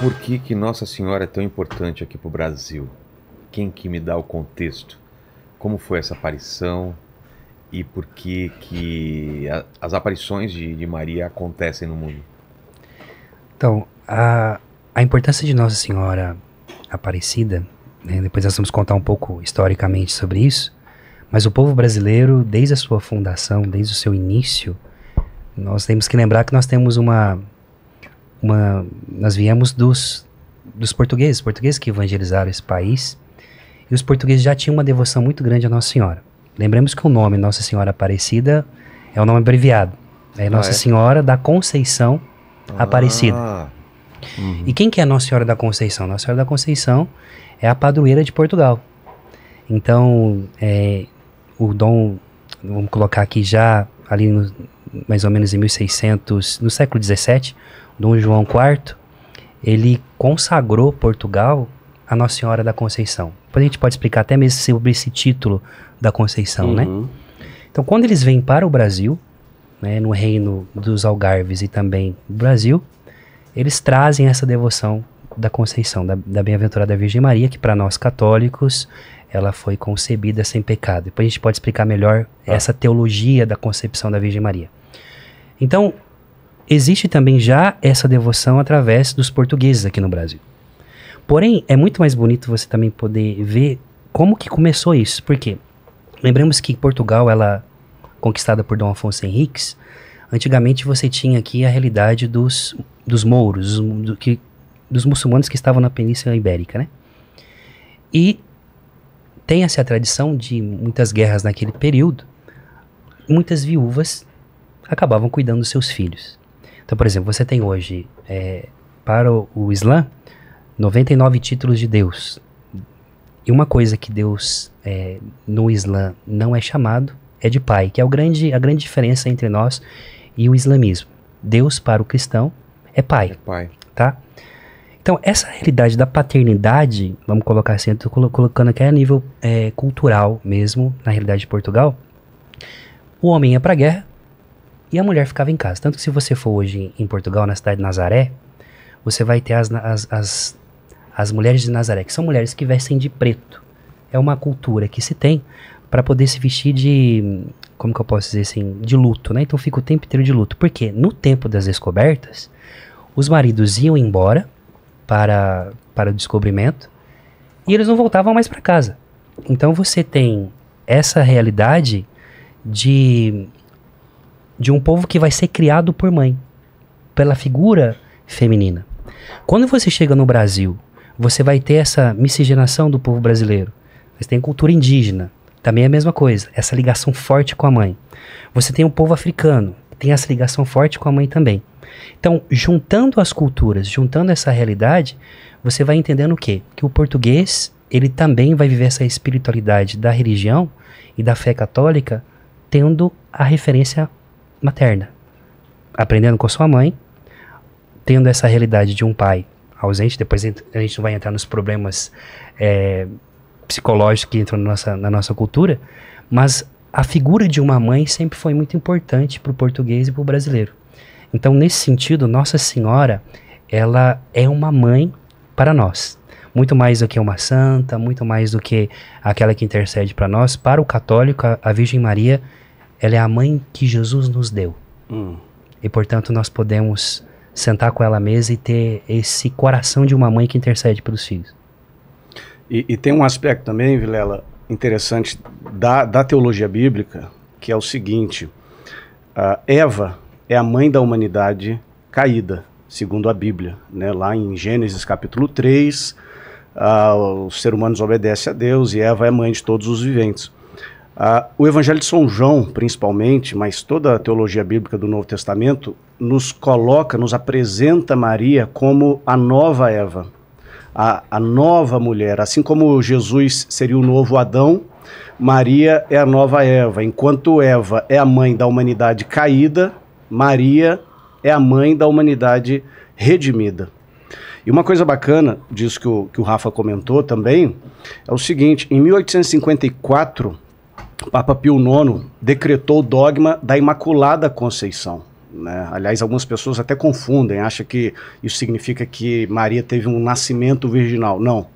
Por que, que Nossa Senhora é tão importante aqui para o Brasil? Quem que me dá o contexto? Como foi essa aparição? E por que, que a, as aparições de, de, Maria acontecem no mundo? Então, a, a importância de Nossa Senhora Aparecida, né, depois nós vamos contar um pouco historicamente sobre isso, mas o povo brasileiro, desde a sua fundação, desde o seu início, nós temos que lembrar que nós temos uma uma, nós viemos dos, dos portugueses, portugueses que evangelizaram esse país, e os portugueses já tinham uma devoção muito grande à Nossa Senhora. Lembremos que o nome Nossa Senhora Aparecida é o um nome abreviado. É Nossa ah, é? Senhora da Conceição Aparecida. Ah, uhum. E quem que é Nossa Senhora da Conceição? Nossa Senhora da Conceição é a padroeira de Portugal. Então, é, o Dom, vamos colocar aqui já, ali no, mais ou menos em 1600, no século 17, Dom João IV, ele consagrou Portugal a Nossa Senhora da Conceição. Depois a gente pode explicar até mesmo sobre esse título da Conceição, né? uhum. né? Então, quando eles vêm para o Brasil, né, no reino dos Algarves e também no Brasil, eles trazem essa devoção da Conceição, da, da Bem-aventurada Virgem Maria, que para nós católicos ela foi concebida sem pecado. Depois a gente pode explicar melhor ah. essa teologia da concepção da Virgem Maria. Então, existe também já essa devoção através dos portugueses aqui no Brasil. Porém, é muito mais bonito você também poder ver como que começou isso. Porque lembramos que Portugal, ela conquistada por Dom Afonso Henriques, antigamente você tinha aqui a realidade dos, dos mouros, do, que, dos muçulmanos que estavam na Península Ibérica, né? E tem essa tradição de muitas guerras naquele período, muitas viúvas acabavam cuidando dos seus filhos. Então, por exemplo, você tem hoje, é, para o, o Islã, 99 títulos de Deus. E uma coisa que Deus é, no Islã não é chamado é de Pai, que é o grande, a grande diferença entre nós e o islamismo. Deus para o cristão é Pai. É pai. Tá? Então, essa realidade da paternidade, vamos colocar assim, eu colocando aqui a nível é, cultural mesmo, na realidade de Portugal. O homem ia para a guerra, e a mulher ficava em casa. Tanto que se você for hoje em Portugal, na cidade de Nazaré, você vai ter as, as, as, as mulheres de Nazaré, que são mulheres que vestem de preto. É uma cultura que se tem para poder se vestir de. Como que eu posso dizer assim? De luto, né? Então fica o tempo inteiro de luto. Porque no tempo das descobertas, os maridos iam embora para, para o descobrimento e eles não voltavam mais para casa. Então você tem essa realidade de de um povo que vai ser criado por mãe, pela figura feminina. Quando você chega no Brasil, você vai ter essa miscigenação do povo brasileiro. Você tem cultura indígena, também é a mesma coisa, essa ligação forte com a mãe. Você tem o povo africano, tem essa ligação forte com a mãe também. Então, juntando as culturas, juntando essa realidade, você vai entendendo o quê? Que o português, ele também vai viver essa espiritualidade da religião e da fé católica, tendo a referência materna, aprendendo com sua mãe, tendo essa realidade de um pai ausente. Depois a gente vai entrar nos problemas é, psicológicos que entram na nossa, na nossa cultura, mas a figura de uma mãe sempre foi muito importante para o português e para o brasileiro. Então, nesse sentido, Nossa Senhora, ela é uma mãe para nós. Muito mais do que uma santa, muito mais do que aquela que intercede para nós, para o católico, a Virgem Maria ela é a mãe que Jesus nos deu. Hum. E portanto nós podemos sentar com ela à mesa e ter esse coração de uma mãe que intercede pelos filhos. E, e tem um aspecto também, Vilela, interessante da, da teologia bíblica, que é o seguinte: ah, Eva é a mãe da humanidade caída, segundo a Bíblia. Né? Lá em Gênesis capítulo 3, uh, ah, o ser humano obedece a Deus e Eva é mãe de todos os viventes. Ah, o Evangelho de São João, principalmente, mas toda a teologia bíblica do Novo Testamento, nos coloca, nos apresenta Maria como a nova Eva, a, a nova mulher. Assim como Jesus seria o novo Adão, Maria é a nova Eva. Enquanto Eva é a mãe da humanidade caída, Maria é a mãe da humanidade redimida. E uma coisa bacana disso que o, que o Rafa comentou também é o seguinte: em 1854, Papa Pio IX decretou o dogma da Imaculada Conceição. Né? Aliás, algumas pessoas até confundem, acham que isso significa que Maria teve um nascimento virginal. Não.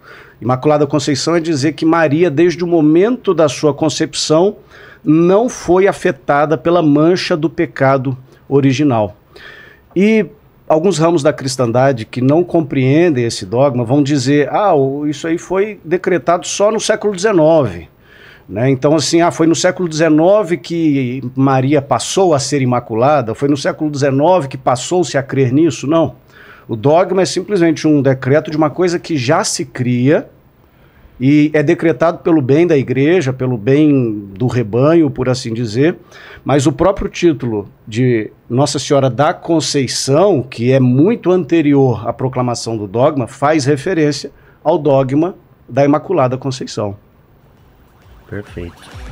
Imaculada Conceição é dizer que Maria, desde o momento da sua concepção, não foi afetada pela mancha do pecado original. E alguns ramos da cristandade que não compreendem esse dogma vão dizer: ah, isso aí foi decretado só no século XIX. Né? Então, assim, ah, foi no século XIX que Maria passou a ser imaculada, foi no século XIX que passou-se a crer nisso. Não. O dogma é simplesmente um decreto de uma coisa que já se cria e é decretado pelo bem da igreja, pelo bem do rebanho, por assim dizer. Mas o próprio título de Nossa Senhora da Conceição, que é muito anterior à proclamação do dogma, faz referência ao dogma da Imaculada Conceição. Perfeito.